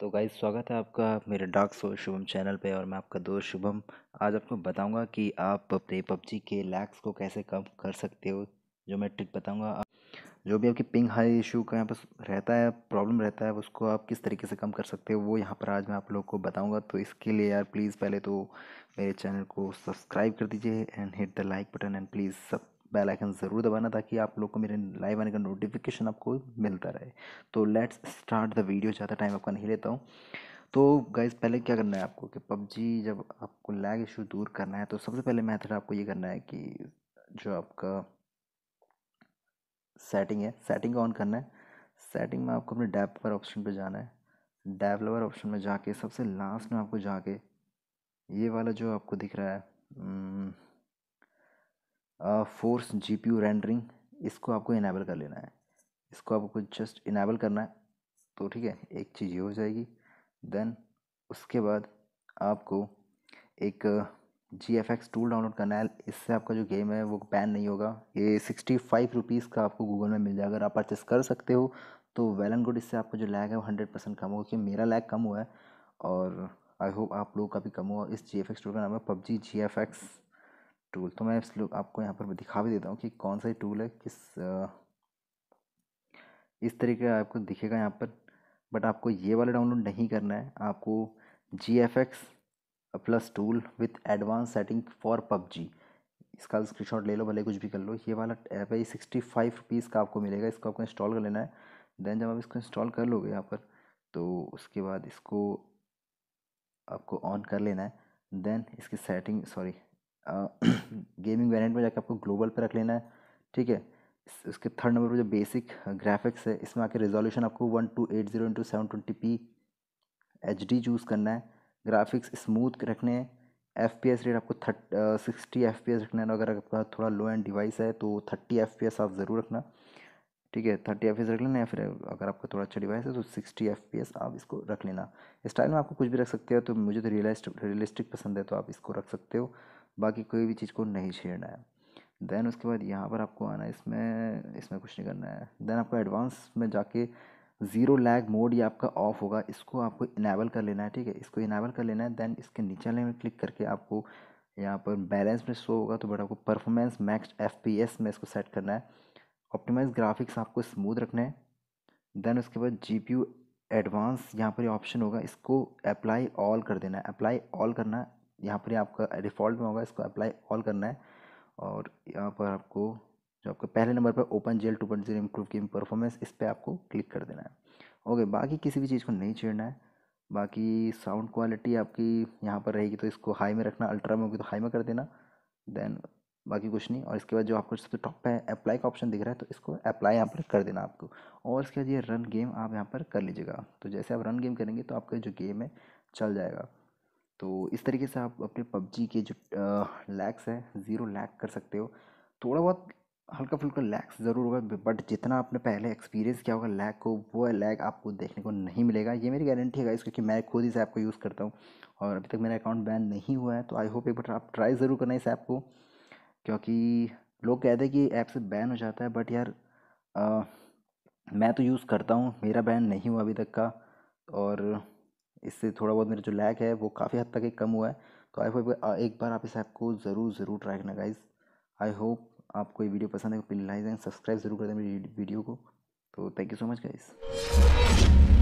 तो गाइज स्वागत है आपका मेरे डार्क सो शुभम चैनल पे और मैं आपका दोस्त शुभम आज आपको बताऊंगा कि आप अपने पबजी के लैक्स को कैसे कम कर सकते हो जो मैं ट्रिक बताऊंगा जो भी आपकी पिंग हाई इशू का यहाँ पर रहता है प्रॉब्लम रहता है उसको आप किस तरीके से कम कर सकते हो वो यहाँ पर आज मैं आप लोग को बताऊँगा तो इसके लिए यार प्लीज़ पहले तो मेरे चैनल को सब्सक्राइब कर दीजिए and hit the like button and please सब बेल आइकन ज़रूर दबाना ताकि आप लोग को मेरे लाइव आने का नोटिफिकेशन आपको मिलता रहे तो लेट्स स्टार्ट द वीडियो ज़्यादा टाइम आपका नहीं लेता हूँ तो गाइज पहले क्या करना है आपको कि पबजी जब आपको लैग इशू दूर करना है तो सबसे पहले मैथड आपको ये करना है कि जो आपका सेटिंग है सेटिंग ऑन करना है सेटिंग में आपको अपने डेवलपर ऑप्शन पे जाना है डेवलपर ऑप्शन में जाके सबसे लास्ट में आपको जाके ये वाला जो आपको दिख रहा है हम्म, force G P U rendering इसको आपको इनेबल कर लेना है इसको आपको जस्ट इनेबल करना है तो ठीक है एक चीज़ ये हो जाएगी देन उसके बाद आपको एक G F X tool download करना है इससे आपका जो गेम है वो बैन नहीं होगा ये सिक्सटी फाइव रुपीज़ का आपको गूगल में मिल जाएगा अगर आप परचेस कर सकते हो तो वेल एंड गुड इससे आपका जो लैग है वो हंड्रेड परसेंट कम होगा क्योंकि मेरा लैग कम हुआ है और आई होप आप लोग का भी कम हुआ इस जी एफ एक्स टूल का नाम है PUBG G F X tool तो मैं इस आपको यहाँ पर दिखा भी देता हूँ कि कौन सा टूल है किस इस तरीके का आपको दिखेगा यहाँ पर बट आपको ये वाला डाउनलोड नहीं करना है आपको G F X plus tool with advance setting for PUBG इसका स्क्रीनशॉट ले लो भले कुछ भी कर लो ये वाला ऐप है सिक्सटी फाइव रुपीज़ का आपको मिलेगा इसको आपको इंस्टॉल कर लेना है देन जब आप इसको इंस्टॉल कर लोगे यहाँ पर तो उसके बाद इसको आपको ऑन कर लेना है देन इसकी सेटिंग सॉरी गेमिंग वेरिएंट में जाके आपको ग्लोबल पे रख लेना है ठीक है उसके थर्ड नंबर पर जो बेसिक ग्राफिक्स है इसमें आके रेजोल्यूशन आपको one two eight zero into seven twenty P H D choose करना है ग्राफिक्स स्मूथ रखने हैं एफ पी एस रेट आपको thirty sixty F P S रखना है अगर आपका थोड़ा लो एंड डिवाइस है तो थर्टी एफ पी एस आप ज़रूर रखना ठीक है थर्टी एफ पी एस रख लेना या फिर अगर आपका थोड़ा अच्छा डिवाइस है तो सिक्सटी एफ पी एस आप इसको रख लेना स्टाइल में आपको कुछ भी रख सकते हो तो मुझे तो रियलिस्ट रियलिस्टिक पसंद है तो आप इसको रख सकते हो बाकी कोई भी चीज़ को नहीं छेड़ना है देन उसके बाद यहाँ पर आपको आना है इसमें इसमें कुछ नहीं करना है देन आपको एडवांस में जाके ज़ीरो लैग मोड या आपका ऑफ होगा इसको आपको इनेबल कर लेना है ठीक है इसको इनेबल कर लेना है देन इसके नीचे लेने में क्लिक करके आपको यहाँ पर बैलेंस में शो होगा तो बट आपको परफॉर्मेंस मैक्स एफ में इसको सेट करना है ऑप्टिमाइज ग्राफिक्स आपको स्मूथ रखना है देन उसके बाद जी एडवांस यहाँ पर ऑप्शन होगा इसको अप्लाई ऑल कर देना है अप्लाई ऑल करना यहाँ पर आपका डिफ़ॉल्ट में होगा इसको अप्लाई ऑल करना है और यहाँ पर आपको जो आपका पहले नंबर पर open GL two point zero improve की परफॉर्मेंस इस पर आपको क्लिक कर देना है ओके बाकी किसी भी चीज़ को नहीं छेड़ना है बाकी साउंड क्वालिटी आपकी यहाँ पर रहेगी तो इसको हाई में रखना अल्ट्रा में होगी तो हाई में कर देना देन बाकी कुछ नहीं और इसके बाद जो आपको सबसे टॉप पे अप्लाई का ऑप्शन दिख रहा है तो इसको अप्लाई यहाँ पर कर देना आपको और इसके बाद ये रन गेम आप यहाँ पर कर लीजिएगा तो जैसे आप रन गेम करेंगे तो आपका जो गेम है चल जाएगा तो इस तरीके से आप अपने पबजी के जो लैक्स हैं ज़ीरो लैक कर सकते हो थोड़ा बहुत हल्का फुल्का लैक्स ज़रूर होगा बट जितना आपने पहले एक्सपीरियंस किया होगा लैग को वो लैग आपको देखने को नहीं मिलेगा ये मेरी गारंटी है इस क्योंकि मैं खुद इस ऐप को यूज़ करता हूँ और अभी तक मेरा अकाउंट बैन नहीं हुआ है तो आई होप एक बार आप ट्राई ज़रूर करना इस ऐप को क्योंकि लोग कहते हैं कि ऐप से बैन हो जाता है बट यार आ, मैं तो यूज़ करता हूँ मेरा बैन नहीं हुआ अभी तक का और इससे थोड़ा बहुत मेरा जो लैग है वो काफ़ी हद तक एक कम हुआ है तो आई होप एक बार आप इस ऐप को ज़रूर ज़रूर ट्राई करना गाइज आई होप आपको ये वीडियो पसंद है प्लीज़ लाइक एंड सब्सक्राइब जरूर कर दें मेरी वीडियो को तो thank you so much guys